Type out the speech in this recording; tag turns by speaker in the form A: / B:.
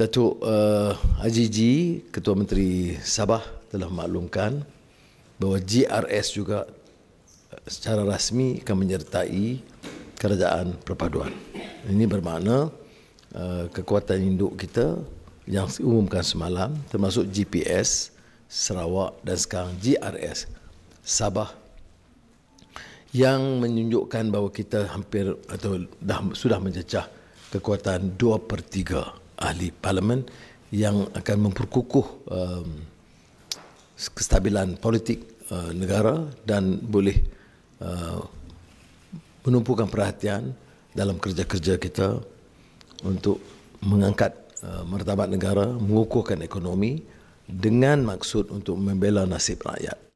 A: Datuk uh, eh, Ajiji, Ketua Menteri Sabah telah maklumkan bahawa GRS juga eh, secara rasmi akan menyertai kerajaan perpaduan. Ini bermakna uh, kekuatan induk kita yang diumumkan semalam termasuk GPS Sarawak dan sekarang GRS Sabah yang menunjukkan bahawa kita hampir atau dah, sudah menjejah kekuatan 2 per 3 ahli parlimen yang akan memperkukuh um, kestabilan politik uh, negara dan boleh uh, menumpukan perhatian dalam kerja-kerja kita untuk mengangkat uh, martabat negara, mengukuhkan ekonomi dengan maksud untuk membela nasib rakyat.